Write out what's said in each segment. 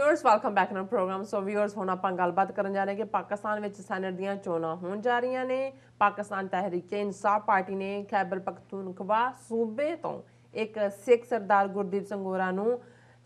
viewers welcome back to program so viewers ਹੁਣ ਆਪਾਂ ਗੱਲਬਾਤ ਕਰਨ ਜਾ ਰਹੇ ਹਾਂ ਕਿ ਪਾਕਿਸਤਾਨ ਵਿੱਚ ਸੈਨੇਟ ਦੀਆਂ ਚੋਣਾਂ ਹੋਣ ਜਾ ਰਹੀਆਂ ਨੇ ਪਾਕਿਸਤਾਨ ਤਹਿਰੀਕ-ਏ-ਇਨਸਾਫ ਪਾਰਟੀ ਨੇ ਖੈਬਰ ਪਖਤੂਨਖਵਾ ਸੂਬੇ ਤੋਂ ਇੱਕ ਸਿੱਖ ਸਰਦਾਰ ਗੁਰਦੀਪ ਸਿੰਘ ਹੋਰਾਂ ਨੂੰ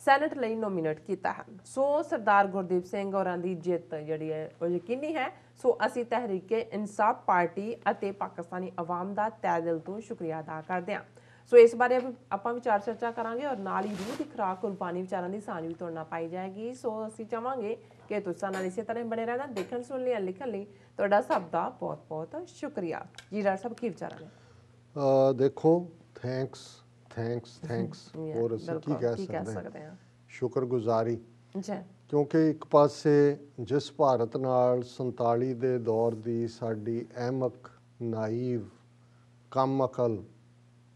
ਸੈਨੇਟ ਲਈ ਨੋਮੀਨੇਟ ਕੀਤਾ ਹੈ ਸੋ ਸਰਦਾਰ ਗੁਰਦੀਪ ਸਿੰਘ ਹੋਰਾਂ ਦੀ ਜਿੱਤ ਜਿਹੜੀ ਹੈ ਉਹ ਯਕੀਨੀ ਹੈ ਸੋ ਅਸੀਂ ਤਹਿਰੀਕ-ਏ-ਇਨਸਾਫ ਪਾਰਟੀ ਅਤੇ ਪਾਕਿਸਤਾਨੀ ਆਵਾਮ ਦਾ ਤਹਿ ਦਿਲ ਤੋਂ ਸ਼ੁਕਰੀਆ ਅਦਾ ਕਰਦੇ ਹਾਂ ਸੋ ਇਸ ਬਾਰੇ ਆਪਾਂ ਵਿਚਾਰ ਚਰਚਾ ਕਰਾਂਗੇ ਔਰ ਨਾਲ ਹੀ ਰੂਹ ਦੀ ਖਰਾਕ ਕੁਰਬਾਨੀ ਵਿਚਾਰਾਂ ਦੀ ਸਾਂਝ ਵੀ ਤੋੜਨਾ ਪਾਈ ਜਾਏਗੀ ਸੋ ਅਸੀਂ ਚਾਹਾਂਗੇ ਕਿ ਤੁਸੀਂ ਨਾਲ ਇਸੇ ਤਰ੍ਹਾਂ ਬਣੇ ਰਹਿਣਾ ਦੇਖਣ ਸੁਣ ਲਈ ਲਿਖਣ ਲਈ ਤੁਹਾਡਾ ਸਭ ਦਾ ਬਹੁਤ ਬਹੁਤ ਸ਼ੁਕਰੀਆ ਜੀ ਰਾਜ ਸਾਹਿਬ ਕੀ ਵਿਚਾਰਾਂ ਨੇ ਦੇਖੋ ਥੈਂਕਸ ਥੈਂਕਸ ਥੈਂਕਸ ਹੋਰ ਅਸੀਂ ਕੀ ਕਹਿ ਸਕਦੇ ਹਾਂ ਸ਼ੁਕਰਗੁਜ਼ਾਰੀ ਜੀ ਕਿਉਂਕਿ ਇੱਕ ਪਾਸੇ ਜਿਸ ਭਾਰਤ ਨਾਲ 47 ਦੇ ਦੌਰ ਦੀ ਸਾਡੀ ਅਹਿਮਕ ਨਾਈਵ ਕਮ ਅਕਲ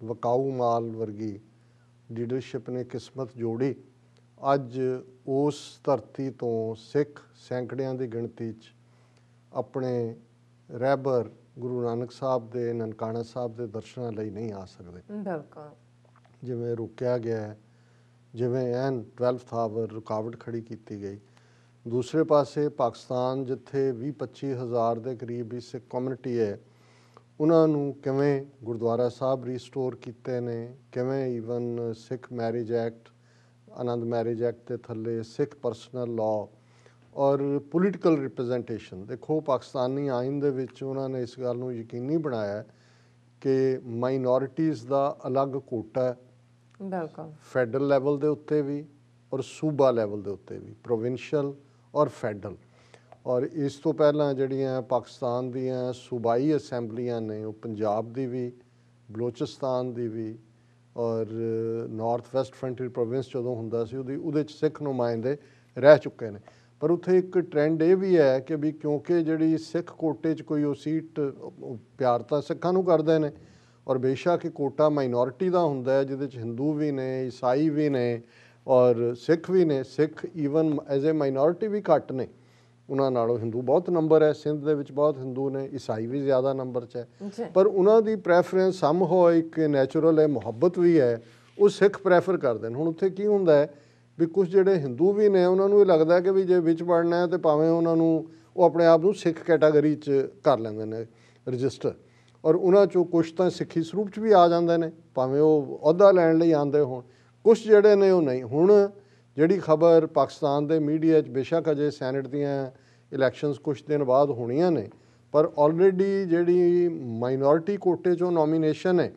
ਵਕਾਊ ਮਾਲ ਵਰਗੀ ਲੀਡਰਸ਼ਿਪ ਨੇ ਕਿਸਮਤ ਜੋੜੀ ਅੱਜ ਉਸ ਧਰਤੀ ਤੋਂ ਸਿੱਖ ਸੈਂਕੜਿਆਂ ਦੀ ਗਿਣਤੀ 'ਚ ਆਪਣੇ ਰਹਿਬਰ ਗੁਰੂ ਨਾਨਕ ਸਾਹਿਬ ਦੇ ਨਨਕਾਣਾ ਸਾਹਿਬ ਦੇ ਦਰਸ਼ਨਾਂ ਲਈ ਨਹੀਂ ਆ ਸਕਦੇ ਬਿਲਕੁਲ ਜਿਵੇਂ ਰੁਕਿਆ ਗਿਆ ਹੈ ਜਿਵੇਂ ਐਨ 12th ਆਵਰ ਰੁਕਾਵਟ ਖੜੀ ਕੀਤੀ ਗਈ ਦੂਸਰੇ ਪਾਸੇ ਪਾਕਿਸਤਾਨ ਜਿੱਥੇ 20 25 ਹਜ਼ਾਰ ਦੇ ਕਰੀਬ ਇਸ ਕਮਿਊਨਿਟੀ ਹੈ ਉਹਨਾਂ ਨੂੰ ਕਿਵੇਂ ਗੁਰਦੁਆਰਾ ਸਾਹਿਬ ਰੀਸਟੋਰ ਕੀਤੇ ਨੇ ਕਿਵੇਂ even Sikh marriage act Anand marriage act ਦੇ ਥੱਲੇ ਸਿੱਖ ਪਰਸਨਲ ਲਾਅ ਔਰ ਪੋਲੀਟੀਕਲ ਰਿਪਰੈਜ਼ੈਂਟੇਸ਼ਨ ਦੇਖੋ ਪਾਕਿਸਤਾਨੀ ਆਇਨ ਦੇ ਵਿੱਚ ਉਹਨਾਂ ਨੇ ਇਸ ਗੱਲ ਨੂੰ ਯਕੀਨੀ ਬਣਾਇਆ ਕਿ ਮਾਈਨੋਰਿਟੀਜ਼ ਦਾ ਅਲੱਗ ਕੋਟਾ ਬਿਲਕੁਲ ਫੈਡਰਲ ਲੈਵਲ ਦੇ ਉੱਤੇ ਵੀ ਔਰ ਸੂਬਾ ਲੈਵਲ ਦੇ ਉੱਤੇ ਵੀ ਪ੍ਰੋਵਿੰਸ਼ੀਅਲ ਔਰ ਫੈਡਰਲ ਔਰ ਇਸ ਤੋਂ ਪਹਿਲਾਂ ਜਿਹੜੀਆਂ ਪਾਕਿਸਤਾਨ ਦੀਆਂ ਸੂਬਾਈ ਅਸੈਂਬਲੀਆਂ ਨੇ ਉਹ ਪੰਜਾਬ ਦੀ ਵੀ ਬਲੋਚਿਸਤਾਨ ਦੀ ਵੀ ਔਰ ਨਾਰਥ ਵੈਸਟ ਫਰੰਟੀਅਰ ਪ੍ਰੋਵਿੰਸ ਜਦੋਂ ਹੁੰਦਾ ਸੀ ਉਹਦੀ ਉਹਦੇ ਚ ਸਿੱਖ ਨੁਮਾਇੰਦੇ ਰਹਿ ਚੁੱਕੇ ਨੇ ਪਰ ਉੱਥੇ ਇੱਕ ਟ੍ਰੈਂਡ ਇਹ ਵੀ ਹੈ ਕਿ ਵੀ ਕਿਉਂਕਿ ਜਿਹੜੀ ਸਿੱਖ ਕੋਟੇ 'ਚ ਕੋਈ ਉਹ ਸੀਟ ਪਿਆਰ ਤਾਂ ਸਿੱਖਾਂ ਨੂੰ ਕਰਦੇ ਨੇ ਔਰ ਬੇਸ਼ੱਕ ਇਹ ਕੋਟਾ ਮਾਈਨੋਰਿਟੀ ਦਾ ਹੁੰਦਾ ਹੈ ਜਿਹਦੇ 'ਚ ਹਿੰਦੂ ਵੀ ਨੇ ਈਸਾਈ ਵੀ ਨੇ ਔਰ ਸਿੱਖ ਵੀ ਨੇ Sikh even as a minority ਵੀ ਘੱਟ ਨੇ ਉਹਨਾਂ ਨਾਲੋਂ ਹਿੰਦੂ ਬਹੁਤ ਨੰਬਰ ਹੈ ਸਿੰਧ ਦੇ ਵਿੱਚ ਬਹੁਤ ਹਿੰਦੂ ਨੇ ਈਸਾਈ ਵੀ ਜ਼ਿਆਦਾ ਨੰਬਰ 'ਚ ਹੈ ਪਰ ਉਹਨਾਂ ਦੀ ਪ੍ਰੈਫਰੈਂਸ ਸਮ ਹੋ ਇੱਕ ਨੇਚਰਲ ਹੈ ਮੁਹੱਬਤ ਵੀ ਹੈ ਉਹ ਸਿੱਖ ਪ੍ਰੈਫਰ ਕਰਦੇ ਨੇ ਹੁਣ ਉੱਥੇ ਕੀ ਹੁੰਦਾ ਹੈ ਵੀ ਕੁਝ ਜਿਹੜੇ ਹਿੰਦੂ ਵੀ ਨੇ ਉਹਨਾਂ ਨੂੰ ਇਹ ਲੱਗਦਾ ਕਿ ਵੀ ਜੇ ਵਿੱਚ ਪੜਨਾ ਹੈ ਤੇ ਭਾਵੇਂ ਉਹਨਾਂ ਨੂੰ ਉਹ ਆਪਣੇ ਆਪ ਨੂੰ ਸਿੱਖ ਕੈਟਾਗਰੀ 'ਚ ਕਰ ਲੈਂਦੇ ਨੇ ਰਜਿਸਟਰ ਔਰ ਉਹਨਾਂ 'ਚੋਂ ਕੁਝ ਤਾਂ ਸਿੱਖੀ ਸਰੂਪ 'ਚ ਵੀ ਆ ਜਾਂਦੇ ਨੇ ਭਾਵੇਂ ਉਹ ਅਹੁਦਾ ਲੈਣ ਲਈ ਆਂਦੇ ਹੋਣ ਕੁਝ ਜਿਹੜੇ ਨੇ ਉਹ ਨਹੀਂ ਹੁਣ ਜਿਹੜੀ ਖਬਰ ਪਾਕਿਸਤਾਨ ਦੇ ਮੀਡੀਆ 'ਚ ਬੇਸ਼ੱਕ ਅਜੇ ਸੈਨੇਟ ਦੀਆਂ ਇਲੈਕਸ਼ਨਸ ਕੁਝ ਦਿਨ ਬਾਅਦ ਹੋਣੀਆਂ ਨੇ ਪਰ ਆਲਰੇਡੀ ਜਿਹੜੀ ਮਾਈਨੋਰਟੀ ਕੋਟੇ 'ਚੋਂ ਨੋਮੀਨੇਸ਼ਨ ਹੈ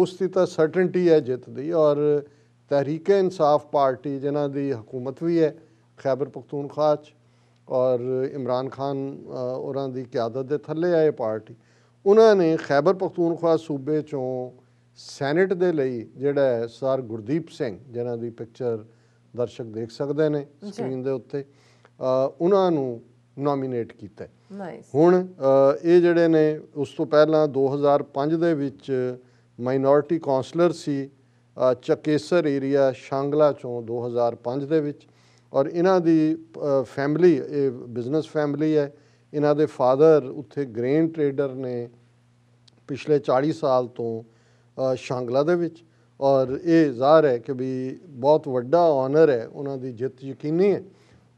ਉਸ ਦੀ ਤਾਂ ਸਰਟਨਟੀ ਹੈ ਜਿੱਤ ਦੀ ਔਰ ਤਹਿਰੀਕ ਇਨਸਾਫ ਪਾਰਟੀ ਜਿਨ੍ਹਾਂ ਦੀ ਹਕੂਮਤ ਵੀ ਹੈ ਖੈਬਰ ਪਖਤੂਨਖਵਾ 'ਚ ਔਰ ਇਮਰਾਨ ਖਾਨ ਉਹਨਾਂ ਦੀ ਕਿਆਦਤ ਦੇ ਥੱਲੇ ਆਏ ਪਾਰਟੀ ਉਹਨਾਂ ਨੇ ਖੈਬਰ ਪਖਤੂਨਖਵਾ ਸੂਬੇ 'ਚੋਂ ਸੈਨੇਟ ਦੇ ਲਈ ਜਿਹੜਾ ਸਰ ਗੁਰਦੀਪ ਸਿੰਘ ਜਿਨ੍ਹਾਂ ਦੀ ਪਿਕਚਰ ਦਰਸ਼ਕ ਦੇਖ ਸਕਦੇ ਨੇ ਸਕਰੀਨ ਦੇ ਉੱਤੇ ਉਹਨਾਂ ਨੂੰ ਨੋਮੀਨੇਟ ਕੀਤਾ ਹੁਣ ਇਹ ਜਿਹੜੇ ਨੇ ਉਸ ਤੋਂ ਪਹਿਲਾਂ 2005 ਦੇ ਵਿੱਚ ਮਾਈਨੋਰਟੀ ਕਾਉਂਸਲਰ ਸੀ ਚਕੇਸਰ ਏਰੀਆ ਸ਼ਾਂਗਲਾ ਚੋਂ 2005 ਦੇ ਵਿੱਚ ਔਰ ਇਹਨਾਂ ਦੀ ਫੈਮਿਲੀ ਇਹ ਬਿਜ਼ਨਸ ਫੈਮਿਲੀ ਹੈ ਇਹਨਾਂ ਦੇ ਫਾਦਰ ਉੱਥੇ ਗ੍ਰੇਨ ਟ੍ਰੇਡਰ ਨੇ ਪਿਛਲੇ 40 ਸਾਲ ਤੋਂ ਸ਼ਾਂਗਲਾ ਦੇ ਵਿੱਚ ਔਰ ਇਹ ਜ਼ਾਹਰ ਹੈ ਕਿ ਵੀ ਬਹੁਤ ਵੱਡਾ ਆਨਰ ਹੈ ਉਹਨਾਂ ਦੀ ਜਿੱਤ ਯਕੀਨੀ ਹੈ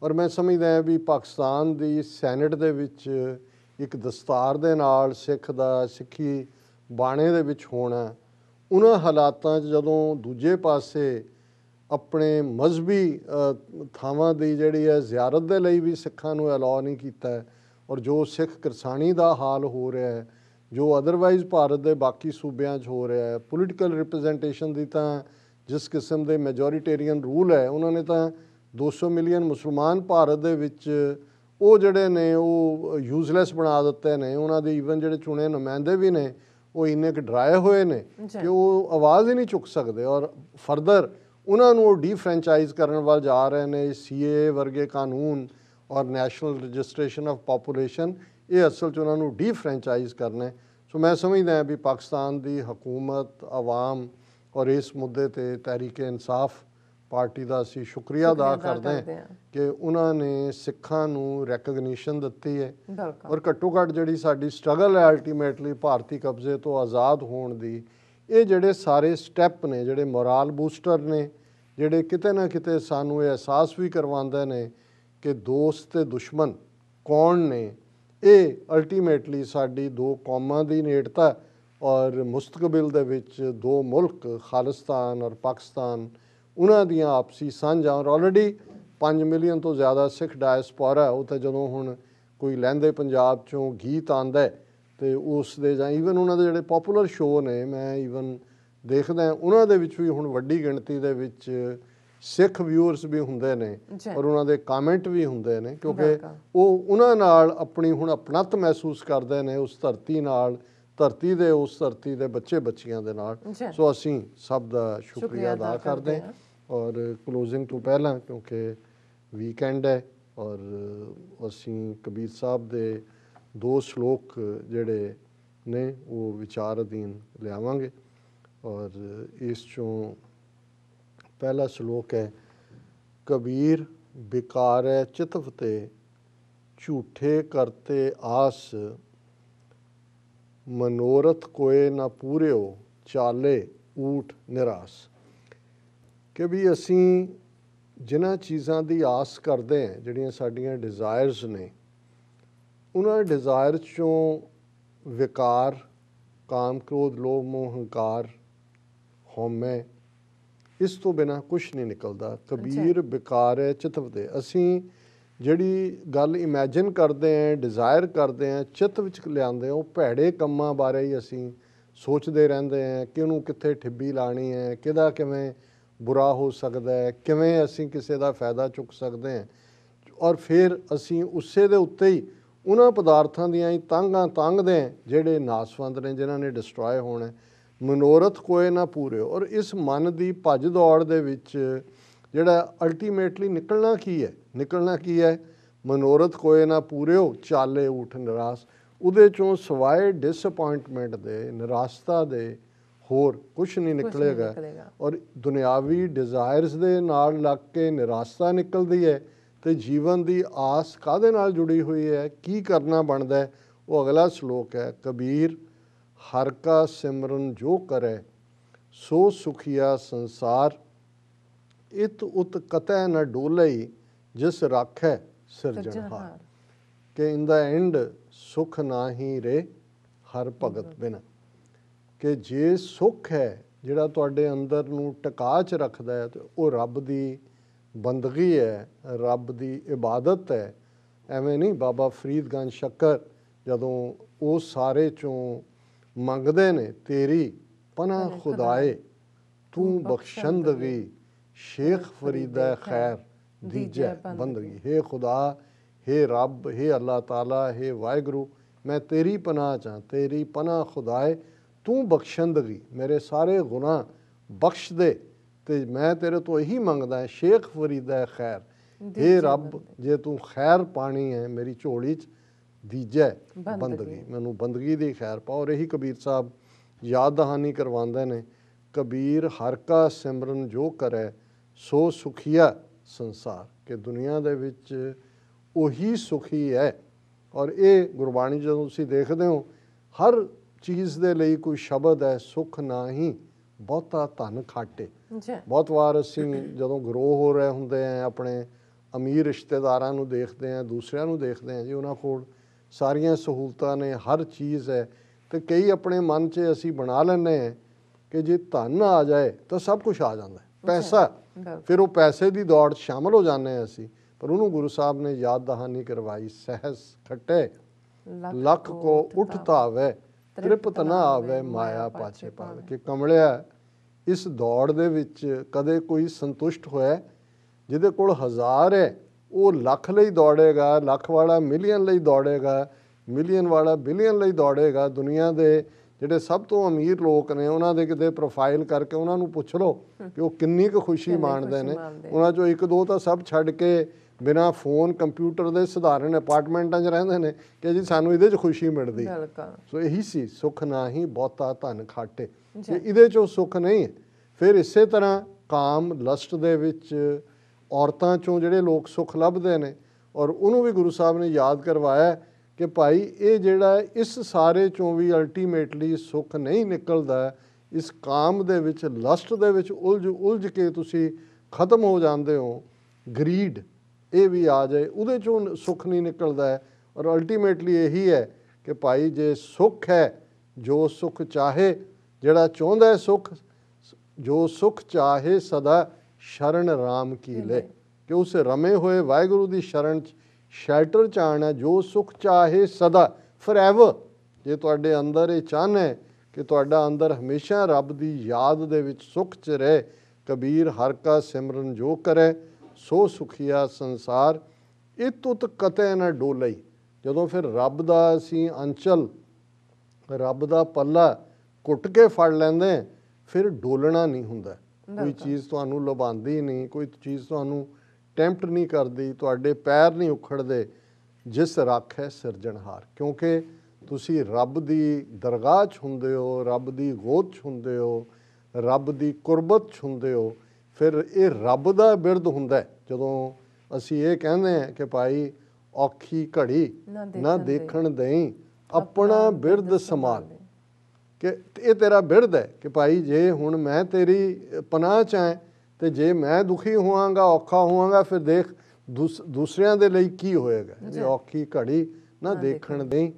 ਔਰ ਮੈਂ ਸਮਝਦਾ ਹਾਂ ਵੀ ਪਾਕਿਸਤਾਨ ਦੀ ਸੈਨੇਟ ਦੇ ਵਿੱਚ ਇੱਕ ਦਸਤਾਰ ਦੇ ਨਾਲ ਸਿੱਖ ਦਾ ਸਿੱਖੀ ਬਾਣੇ ਦੇ ਵਿੱਚ ਹੋਣਾ ਉਹਨਾਂ ਹਾਲਾਤਾਂ 'ਚ ਜਦੋਂ ਦੂਜੇ ਪਾਸੇ ਆਪਣੇ ਮਜ਼ਬੀ ਥਾਵਾਂ ਦੀ ਜਿਹੜੀ ਹੈ ਜ਼ਿਆਰਤ ਦੇ ਲਈ ਵੀ ਸਿੱਖਾਂ ਨੂੰ ਅਲਾਉ ਨਹੀਂ ਕੀਤਾ ਔਰ ਜੋ ਸਿੱਖ ਕਿਰਸਾਨੀ ਦਾ ਹਾਲ ਹੋ ਰਿਹਾ ਹੈ ਜੋ ਅਦਰਵਾਈਜ਼ ਭਾਰਤ ਦੇ ਬਾਕੀ ਸੂਬਿਆਂ 'ਚ ਹੋ ਰਿਹਾ ਹੈ ਪੋਲੀਟੀਕਲ ਰਿਪਰੈਜ਼ੈਂਟੇਸ਼ਨ ਦੀ ਤਾਂ ਜਿਸ ਕਿਸਮ ਦੇ ਮੈਜੋਰਿਟੇਰੀਅਨ ਰੂਲ ਹੈ ਉਹਨਾਂ ਨੇ ਤਾਂ 200 ਮਿਲੀਅਨ ਮੁਸਲਮਾਨ ਭਾਰਤ ਦੇ ਵਿੱਚ ਉਹ ਜਿਹੜੇ ਨੇ ਉਹ ਯੂਸਲੈਸ ਬਣਾ ਦਿੱਤੇ ਨੇ ਉਹਨਾਂ ਦੇ ਇਵਨ ਜਿਹੜੇ ਚੁਣੇ ਨੁਮਾਇੰਦੇ ਵੀ ਨੇ ਉਹ ਇੰਨੇ ਕਿ ਡਰਾਏ ਹੋਏ ਨੇ ਕਿ ਉਹ ਆਵਾਜ਼ ਹੀ ਨਹੀਂ ਚੁੱਕ ਸਕਦੇ ਔਰ ਫਰਦਰ ਉਹਨਾਂ ਨੂੰ ਉਹ ਕਰਨ ਵੱਲ ਜਾ ਰਹੇ ਨੇ ਸੀਏ ਵਰਗੇ ਕਾਨੂੰਨ ਔਰ ਨੈਸ਼ਨਲ ਰਜਿਸਟ੍ਰੇਸ਼ਨ ਆਫ ਪੋਪੂਲੇਸ਼ਨ ਇਹ ਅਸਲ 'ਚ ਉਹਨਾਂ ਨੂੰ ਡੀ ਫਰੈਂਚਾਈਜ਼ ਕਰਨਾ ਸੋ ਮੈਂ ਸਮਝਦਾ ਹਾਂ ਵੀ ਪਾਕਿਸਤਾਨ ਦੀ ਹਕੂਮਤ ਆਵਾਮ ਔਰ ਇਸ ਮੁੱਦੇ ਤੇ ਤਹਿਰੀਕ ਇਨਸਾਫ ਪਾਰਟੀ ਦਾ ਅਸੀਂ ਸ਼ੁਕਰੀਆ ਅਦਾ ਕਰਦੇ ਹਾਂ ਕਿ ਉਹਨਾਂ ਨੇ ਸਿੱਖਾਂ ਨੂੰ ਰੈਕਗਨੀਸ਼ਨ ਦਿੱਤੀ ਹੈ ਔਰ ਘੱਟੋ ਘੱਟ ਜਿਹੜੀ ਸਾਡੀ ਸਟਰਗਲ ਹੈ ਅਲਟੀਮੇਟਲੀ ਭਾਰਤੀ ਕਬਜ਼ੇ ਤੋਂ ਆਜ਼ਾਦ ਹੋਣ ਦੀ ਇਹ ਜਿਹੜੇ ਸਾਰੇ ਸਟੈਪ ਨੇ ਜਿਹੜੇ ਮੋਰਲ ਬੂਸਟਰ ਨੇ ਜਿਹੜੇ ਕਿਤੇ ਨਾ ਕਿਤੇ ਸਾਨੂੰ ਇਹ ਅਹਿਸਾਸ ਵੀ ਕਰਵਾਉਂਦੇ ਨੇ ਕਿ ਦੋਸਤ ਤੇ ਦੁਸ਼ਮਣ ਕੌਣ ਨੇ ਇਹ ਅਲਟੀਮੇਟਲੀ ਸਾਡੀ ਦੋ ਕੌਮਾਂ ਦੀ ਨੇੜਤਾ ਔਰ ਮੁਸਤਕਬਲ ਦੇ ਵਿੱਚ ਦੋ ਮੁਲਕ ਖਾਲਿਸਤਾਨ ਔਰ ਪਾਕਿਸਤਾਨ ਉਹਨਾਂ ਦੀਆਂ ਆਪਸੀ ਸਾਂਝਾਂ ਔਰ ਆਲਰੇਡੀ 5 ਮਿਲੀਅਨ ਤੋਂ ਜ਼ਿਆਦਾ ਸਿੱਖ ਡਾਇਸਪੋਰਾ ਉਹ ਤਾਂ ਜਦੋਂ ਹੁਣ ਕੋਈ ਲੈਂਦੇ ਪੰਜਾਬ ਚੋਂ ਗੀਤ ਆਂਦਾ ਤੇ ਉਸ ਦੇ ਜਾਂ ਈਵਨ ਉਹਨਾਂ ਦੇ ਜਿਹੜੇ ਪਪੂਲਰ ਸ਼ੋਅ ਨੇ ਮੈਂ ਈਵਨ ਦੇਖਦਾ ਉਹਨਾਂ ਦੇ ਵਿੱਚ ਵੀ ਹੁਣ ਵੱਡੀ ਗਿਣਤੀ ਦੇ ਵਿੱਚ ਸਿੱਖ ਵਿਊਅਰਸ ਵੀ ਹੁੰਦੇ ਨੇ ਔਰ ਉਹਨਾਂ ਦੇ ਕਮੈਂਟ ਵੀ ਹੁੰਦੇ ਨੇ ਕਿਉਂਕਿ ਉਹ ਉਹਨਾਂ ਨਾਲ ਆਪਣੀ ਹੁਣ ਆਪਣਤ ਮਹਿਸੂਸ ਕਰਦੇ ਨੇ ਉਸ ਧਰਤੀ ਨਾਲ ਧਰਤੀ ਦੇ ਉਸ ਧਰਤੀ ਦੇ ਬੱਚੇ ਬੱਚੀਆਂ ਦੇ ਨਾਲ ਸੋ ਅਸੀਂ ਸਭ ਦਾ ਸ਼ੁਕਰੀਆ ਅਦਾ ਕਰਦੇ ਹਾਂ ਔਰ ক্লোজিং ਤੋਂ ਪਹਿਲਾਂ ਕਿਉਂਕਿ ਵੀਕਐਂਡ ਹੈ ਔਰ ਅਸੀਂ ਕਬੀਰ ਸਾਹਿਬ ਦੇ ਦੋ ਸ਼ਲੋਕ ਜਿਹੜੇ ਨੇ ਉਹ ਵਿਚਾਰ ਅਧੀਨ ਲਿਆਵਾਂਗੇ ਔਰ ਇਸ ਚੋਂ पहला श्लोक है कबीर बेकार है चितवते झूठे करते आस मनोरथ कोए ना पूरे हो चाले ऊठ निराश के भी असी जिन्हें चीज़ों की आस करते हैं जड़िया साढ़िया डिज़ायरस ने उन्हें डिज़ायर चो विकार काम क्रोध लोभ मोहंकार होमें ਇਸ ਤੋਂ ਬਿਨਾ ਕੁਝ ਨਹੀਂ ਨਿਕਲਦਾ ਕਬੀਰ ਵਿਕਾਰ ਹੈ ਚਿਤਵ ਦੇ ਅਸੀਂ ਜਿਹੜੀ ਗੱਲ ਇਮੇਜਿਨ ਕਰਦੇ ਆਂ ਡਿਜ਼ਾਇਰ ਕਰਦੇ ਆਂ ਚਿਤ ਵਿੱਚ ਲਿਆਉਂਦੇ ਆਂ ਉਹ ਭੈੜੇ ਕੰਮਾਂ ਬਾਰੇ ਹੀ ਅਸੀਂ ਸੋਚਦੇ ਰਹਿੰਦੇ ਆਂ ਕਿ ਉਹਨੂੰ ਕਿੱਥੇ ਠਿੱਬੀ ਲਾਣੀ ਹੈ ਕਿਹਦਾ ਕਿਵੇਂ ਬੁਰਾ ਹੋ ਸਕਦਾ ਹੈ ਕਿਵੇਂ ਅਸੀਂ ਕਿਸੇ ਦਾ ਫਾਇਦਾ ਚੁੱਕ ਸਕਦੇ ਆਂ ਔਰ ਫਿਰ ਅਸੀਂ ਉਸੇ ਦੇ ਉੱਤੇ ਹੀ ਉਹਨਾਂ ਪਦਾਰਥਾਂ ਦੀਆਂ ਹੀ ਤਾਂਗਾਂ ਤੰਗਦੇ ਆਂ ਜਿਹੜੇ ਨਾਸਵੰਦ ਨੇ ਜਿਨ੍ਹਾਂ ਨੇ ਡਿਸਟਰੋਏ ਹੋਣਾ ਮਨੋਰਥ ਕੋਏ ਨਾ ਪੂਰੇ ਔਰ ਇਸ ਮਨ ਦੀ ਭੱਜ ਦੌੜ ਦੇ ਵਿੱਚ ਜਿਹੜਾ ਅਲਟੀਮੇਟਲੀ ਨਿਕਲਣਾ ਕੀ ਹੈ ਨਿਕਲਣਾ ਕੀ ਹੈ ਮਨੋਰਥ ਕੋਏ ਨਾ ਪੂਰਿਓ ਚਾਲੇ ਉਠ ਨਿਰਾਸ ਉਹਦੇ ਚੋਂ ਸਵਾਏ ਡਿਸਅਪਾਇੰਟਮੈਂਟ ਦੇ ਨਿਰਾਸ਼ਤਾ ਦੇ ਹੋਰ ਕੁਝ ਨਹੀਂ ਨਿਕਲੇਗਾ ਔਰ ਦੁਨਿਆਵੀ ਡਿਜ਼ਾਇਰਸ ਦੇ ਨਾਲ ਲੱਗ ਕੇ ਨਿਰਾਸ਼ਤਾ ਨਿਕਲਦੀ ਹੈ ਤੇ ਜੀਵਨ ਦੀ ਆਸ ਕਾਦੇ ਨਾਲ ਜੁੜੀ ਹੋਈ ਹੈ ਕੀ ਕਰਨਾ ਬਣਦਾ ਹੈ ਉਹ ਅਗਲਾ ਸ਼ਲੋਕ ਹੈ ਕਬੀਰ ਹਰ ਕਾ ਸਿਮਰਨ ਜੋ ਕਰੇ ਸੋ ਸੁਖੀਆ ਸੰਸਾਰ ਇਤ ਉਤ ਕਤੈ ਨ ਡੋਲੇ ਜਿਸ ਰੱਖੈ ਸਿਰਜਣਹਾਰ ਕਿ ਇਨ ਦਾ ਐਂਡ ਸੁਖ ਨਾਹੀ ਰੇ ਹਰ ਭਗਤ ਬਿਨ ਕਿ ਜੇ ਸੁਖ ਹੈ ਜਿਹੜਾ ਤੁਹਾਡੇ ਅੰਦਰ ਨੂੰ ਟਿਕਾ ਚ ਰੱਖਦਾ ਹੈ ਤੇ ਉਹ ਰੱਬ ਦੀ ਬੰਦਗੀ ਹੈ ਰੱਬ ਦੀ ਇਬਾਦਤ ਹੈ ਐਵੇਂ ਨਹੀਂ ਬਾਬਾ ਫਰੀਦਗੰਜ ਸ਼ੱਕਰ ਜਦੋਂ ਉਹ ਸਾਰੇ ਚੋਂ ਮੰਗਦੇ ਨੇ ਤੇਰੀ ਪਨਾਹ ਖੁਦਾਏ ਤੂੰ ਬਖਸ਼ੰਦਗੀ ਸ਼ੇਖ ਫਰੀਦਾ ਖੈਰ ਦੀਜੇ ਬੰਦਗੀ हे ਖੁਦਾ हे ਰੱਬ हे ਅੱਲਾਹ ਤਾਲਾ ਹੈ ਵਾਹਿਗੁਰੂ ਮੈਂ ਤੇਰੀ ਪਨਾਹ ਚਾਹ ਤੇਰੀ ਪਨਾਹ ਖੁਦਾਏ ਤੂੰ ਬਖਸ਼ੰਦਗੀ ਮੇਰੇ ਸਾਰੇ ਗੁਨਾਹ ਬਖਸ਼ ਦੇ ਤੇ ਮੈਂ ਤੇਰੇ ਤੋਂ ਇਹੀ ਮੰਗਦਾ ਹਾਂ ਸ਼ੇਖ ਫਰੀਦਾ ਖੈਰ हे ਰੱਬ ਜੇ ਤੂੰ ਖੈਰ ਪਾਣੀ ਹੈ ਮੇਰੀ ਝੋਲੀ 'ਚ ਦੀਜੈ ਬੰਦਗੀ ਮੈਨੂੰ ਬੰਦਗੀ ਦੀ ਖੈਰ ਪਾ ਔਰ ਇਹੀ ਕਬੀਰ ਸਾਹਿਬ ਯਾਦ ਦਹਾਨੀ ਕਰਵਾਉਂਦੇ ਨੇ ਕਬੀਰ ਹਰ ਕਾ ਸਿਮਰਨ ਜੋ ਕਰੈ ਸੋ ਸੁਖੀਆ ਸੰਸਾਰ ਕਿ ਦੁਨੀਆ ਦੇ ਵਿੱਚ ਉਹੀ ਸੁਖੀ ਹੈ ਔਰ ਇਹ ਗੁਰਬਾਣੀ ਜਦੋਂ ਤੁਸੀਂ ਦੇਖਦੇ ਹੋ ਹਰ ਚੀਜ਼ ਦੇ ਲਈ ਕੋਈ ਸ਼ਬਦ ਹੈ ਸੁਖ ਨਹੀਂ ਬਹੁਤਾ ਧਨ ਖਾਟੇ ਬਹੁਤ ਵਾਰ ਅਸੀਂ ਜਦੋਂ ਗਰੋ ਹੋ ਰਹੇ ਹੁੰਦੇ ਆ ਆਪਣੇ ਅਮੀਰ ਰਿਸ਼ਤੇਦਾਰਾਂ ਨੂੰ ਦੇਖਦੇ ਆ ਦੂਸਰਿਆਂ ਨੂੰ ਦੇਖਦੇ ਆ ਜੀ ਉਹਨਾਂ ਕੋਲ ਸਾਰੀਆਂ ਸਹੂਲਤਾਂ ਨੇ ਹਰ ਚੀਜ਼ ਹੈ ਤੇ ਕਈ ਆਪਣੇ ਮਨ 'ਚ ਅਸੀਂ ਬਣਾ ਲੈਂਦੇ ਆ ਕਿ ਜੇ ਧਨ ਆ ਜਾਏ ਤਾਂ ਸਭ ਕੁਝ ਆ ਜਾਂਦਾ ਪੈਸਾ ਫਿਰ ਉਹ ਪੈਸੇ ਦੀ ਦੌੜ ਸ਼ਾਮਲ ਹੋ ਜਾਂਦੇ ਆ ਅਸੀਂ ਪਰ ਉਹਨੂੰ ਗੁਰੂ ਸਾਹਿਬ ਨੇ ਯਾਦ ਦਹਾਨੀ ਕਰਵਾਈ ਸਹਿਸ ਖੱਟੇ ਲੱਖ ਕੋ ਉੱਠਤਾ ਤਾਵੇ ਤ੍ਰਿਪਤ ਨਾ ਆਵੇ ਮਾਇਆ ਪਾਛੇ ਪਾਵੇ ਕਿ ਕਮਲਿਆ ਇਸ ਦੌੜ ਦੇ ਵਿੱਚ ਕਦੇ ਕੋਈ ਸੰਤੁਸ਼ਟ ਹੋਇਆ ਜਿਹਦੇ ਕੋਲ ਹਜ਼ਾਰ ਹੈ ਉਹ ਲੱਖ ਲਈ ਦੌੜੇਗਾ ਲੱਖ ਵਾਲਾ ਮਿਲੀਅਨ ਲਈ ਦੌੜੇਗਾ ਮਿਲੀਅਨ ਵਾਲਾ ਬਿਲੀਅਨ ਲਈ ਦੌੜੇਗਾ ਦੁਨੀਆ ਦੇ ਜਿਹੜੇ ਸਭ ਤੋਂ ਅਮੀਰ ਲੋਕ ਨੇ ਉਹਨਾਂ ਦੇ ਕਿਤੇ ਪ੍ਰੋਫਾਈਲ ਕਰਕੇ ਉਹਨਾਂ ਨੂੰ ਪੁੱਛ ਲਓ ਕਿ ਉਹ ਕਿੰਨੀ ਕੁ ਖੁਸ਼ੀ ਮਾਣਦੇ ਨੇ ਉਹਨਾਂ ਚੋਂ ਇੱਕ ਦੋ ਤਾਂ ਸਭ ਛੱਡ ਕੇ ਬਿਨਾ ਫੋਨ ਕੰਪਿਊਟਰ ਦੇ ਸਧਾਰਨ ਅਪਾਰਟਮੈਂਟਾਂ 'ਚ ਰਹਿੰਦੇ ਨੇ ਕਿ ਜੀ ਸਾਨੂੰ ਇਹਦੇ 'ਚ ਖੁਸ਼ੀ ਮਿਲਦੀ ਸੋ ਇਹੀ ਸੀ ਸੁਖ ਨਾ ਹੀ ਬਹੁਤਾ ਧਨ ਖਾਟੇ ਇਹਦੇ 'ਚੋਂ ਸੁਖ ਨਹੀਂ ਫਿਰ ਇਸੇ ਤਰ੍ਹਾਂ ਕਾਮ ਲਸਟ ਦੇ ਵਿੱਚ ਔਰਤਾਂ ਚੋਂ ਜਿਹੜੇ ਲੋਕ ਸੁਖ ਲੱਭਦੇ ਨੇ ਔਰ ਉਹਨੂੰ ਵੀ ਗੁਰੂ ਸਾਹਿਬ ਨੇ ਯਾਦ ਕਰਵਾਇਆ ਕਿ ਭਾਈ ਇਹ ਜਿਹੜਾ ਇਸ ਸਾਰੇ ਚੋਂ ਵੀ ਅਲਟੀਮੇਟਲੀ ਸੁਖ ਨਹੀਂ ਨਿਕਲਦਾ ਇਸ ਕਾਮ ਦੇ ਵਿੱਚ ਲਸਟ ਦੇ ਵਿੱਚ ਉਲਝ ਉਲਝ ਕੇ ਤੁਸੀਂ ਖਤਮ ਹੋ ਜਾਂਦੇ ਹੋ ਗਰੀਡ ਇਹ ਵੀ ਆ ਜਾਏ ਉਹਦੇ ਚੋਂ ਸੁਖ ਨਹੀਂ ਨਿਕਲਦਾ ਔਰ ਅਲਟੀਮੇਟਲੀ ਇਹੀ ਹੈ ਕਿ ਭਾਈ ਜੇ ਸੁਖ ਹੈ ਜੋ ਸੁਖ ਚਾਹੇ ਜਿਹੜਾ ਚਾਹੁੰਦਾ ਹੈ ਸੁਖ ਜੋ ਸੁਖ ਚਾਹੇ ਸਦਾ ਸ਼ਰਨ ਰਾਮ ਕੀ ਲੈ ਕਿ ਉਸ ਰਮੇ ਹੋਏ ਵਾਹਿਗੁਰੂ ਦੀ ਸ਼ਰਨ ਚ ਸ਼ੈਲਟਰ ਚ ਆਣਾ ਜੋ ਸੁਖ ਚਾਹੇ ਸਦਾ ਫੋਰਐਵਰ ਜੇ ਤੁਹਾਡੇ ਅੰਦਰ ਇਹ ਚੰਨ ਹੈ ਕਿ ਤੁਹਾਡਾ ਅੰਦਰ ਹਮੇਸ਼ਾ ਰੱਬ ਦੀ ਯਾਦ ਦੇ ਵਿੱਚ ਸੁਖ ਚ ਰਹੇ ਕਬੀਰ ਹਰ ਕਾ ਸਿਮਰਨ ਜੋ ਕਰੇ ਸੋ ਸੁਖੀਆ ਸੰਸਾਰ ਇਹ ਤੁਤ ਕਤੈ ਨਾ ਡੋਲਈ ਜਦੋਂ ਫਿਰ ਰੱਬ ਦਾ ਅਸੀਂ ਅੰਚਲ ਰੱਬ ਦਾ ਪੱਲਾ ਕੁੱਟ ਕੇ ਫੜ ਲੈਂਦੇ ਫਿਰ ਡੋਲਣਾ ਨਹੀਂ ਹੁੰਦਾ ਕੋਈ ਚੀਜ਼ ਤੁਹਾਨੂੰ ਲੁਭਾਉਂਦੀ ਨਹੀਂ ਕੋਈ ਚੀਜ਼ ਤੁਹਾਨੂੰ ਟੈਂਪਟ ਨਹੀਂ ਕਰਦੀ ਤੁਹਾਡੇ ਪੈਰ ਨਹੀਂ ਉਖੜਦੇ ਜਿਸ ਰੱਖ ਹੈ ਸਿਰਜਣਹਾਰ ਕਿਉਂਕਿ ਤੁਸੀਂ ਰੱਬ ਦੀ ਦਰਗਾਹ 'ਚ ਹੁੰਦੇ ਹੋ ਰੱਬ ਦੀ ਗੋਦ 'ਚ ਹੁੰਦੇ ਹੋ ਰੱਬ ਦੀ ਕੁਰਬਤ 'ਚ ਹੁੰਦੇ ਹੋ ਫਿਰ ਇਹ ਰੱਬ ਦਾ ਬਿਰਦ ਹੁੰਦਾ ਜਦੋਂ ਅਸੀਂ ਇਹ ਕਹਿੰਦੇ ਹਾਂ ਕਿ ਭਾਈ ਔਖੀ ਘੜੀ ਨਾ ਦੇਖਣ ਦੇਈ ਆਪਣਾ ਬਿਰਦ ਸਮਾਲ ਕਿ ਇਹ ਤੇਰਾ ਬਿਰਧ ਹੈ ਕਿ ਭਾਈ ਜੇ ਹੁਣ ਮੈਂ ਤੇਰੀ ਪਨਾਹ ਚ ਆਂ ਤੇ ਜੇ ਮੈਂ ਦੁਖੀ ਹੋਵਾਂਗਾ ਔਖਾ ਹੋਵਾਂਗਾ ਫਿਰ ਦੇਖ ਦੂਸਰਿਆਂ ਦੇ ਲਈ ਕੀ ਹੋਏਗਾ ਇਹ ਔਖੀ ਘੜੀ ਨਾ ਦੇਖਣ ਦੇ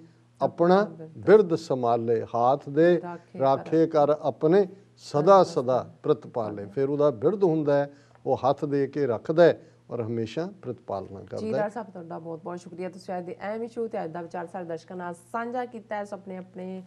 ਆਪਣਾ ਬਿਰਧ ਸੰਭਾਲੇ ਹੱਥ ਦੇ ਰਾਖੇ ਕਰ ਆਪਣੇ ਸਦਾ ਸਦਾ ਪ੍ਰਤਪਾਲੇ ਫਿਰ ਉਹਦਾ ਬਿਰਧ ਹੁੰਦਾ ਉਹ ਹੱਥ ਦੇ ਕੇ ਰੱਖਦਾ ਔਰ ਹਮੇਸ਼ਾ ਪ੍ਰਤਪਾਲਨਾ ਕਰਦਾ ਜੀ ਡਾਕਟਰ ਸਾਹਿਬ ਤੁਹਾਡਾ ਬਹੁਤ ਬਹੁਤ ਸ਼ੁਕਰੀਆ ਤੁਸੀਂ ਅੱਜ ਦੇ ਅਹਿਮ ਇਸ਼ੂ ਤੇ ਅੱਜ ਦਾ ਵਿਚਾਰ ਸਾਡੇ ਦਰਸ਼ਕਾਂ ਨਾਲ ਸਾਂਝਾ ਕੀਤਾ ਹੈ ਆਪਣੇ ਆਪਣੇ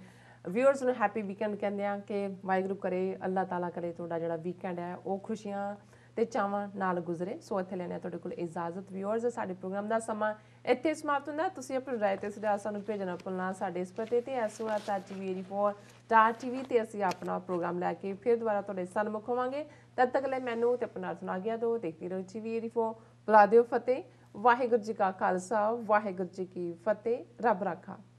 ਵਿਊਅਰਸ ਨੂੰ ਹੈਪੀ ਵੀਕਐਂਡ ਕਹਿੰਦੇ ਆ ਕਿ ਵਾਹਿਗੁਰੂ ਕਰੇ ਅੱਲਾਹ ਤਾਲਾ ਕਰੇ ਤੁਹਾਡਾ ਜਿਹੜਾ ਵੀਕਐਂਡ ਹੈ ਉਹ ਖੁਸ਼ੀਆਂ ਤੇ ਚਾਵਾਂ ਨਾਲ ਗੁਜ਼ਰੇ ਸੋ ਇੱਥੇ ਲੈਣਾ ਤੁਹਾਡੇ ਕੋਲ ਇਜਾਜ਼ਤ ਵਿਊਅਰਸ ਸਾਡੇ ਪ੍ਰੋਗਰਾਮ ਦਾ ਸਮਾਂ ਇੱਥੇ ਸਮਾਪਤ ਹੁੰਦਾ ਤੁਸੀਂ ਆਪਣੀ ਰਾਏ ਤੇ ਸੁਝਾਅ ਸਾਨੂੰ ਭੇਜਣਾ ਭੁੱਲਣਾ ਸਾਡੇ ਇਸ ਪਤੇ ਤੇ sor@tv84.tv ਤੇ ਅਸੀਂ ਆਪਣਾ ਪ੍ਰੋਗਰਾਮ ਲੈ ਕੇ ਫਿਰ ਦੁਬਾਰਾ ਤੁਹਾਡੇ ਸਾਹਮਣੇ ਹੋਵਾਂਗੇ ਤਦ ਤੱਕ ਲਈ ਮੈਨੂੰ ਤੇ ਆਪਣਾ ਸੁਣਾ ਗਿਆ ਦੋ ਦੇਖਦੇ ਰਹੋ tv84 ਬੁਲਾ ਦਿਓ ਫਤਿਹ ਵਾਹਿਗੁਰੂ ਜੀ ਕਾ ਖਾਲਸਾ ਵਾਹਿਗੁਰੂ ਜੀ ਕੀ ਫਤਿਹ ਰੱਬ ਰਾਖਾ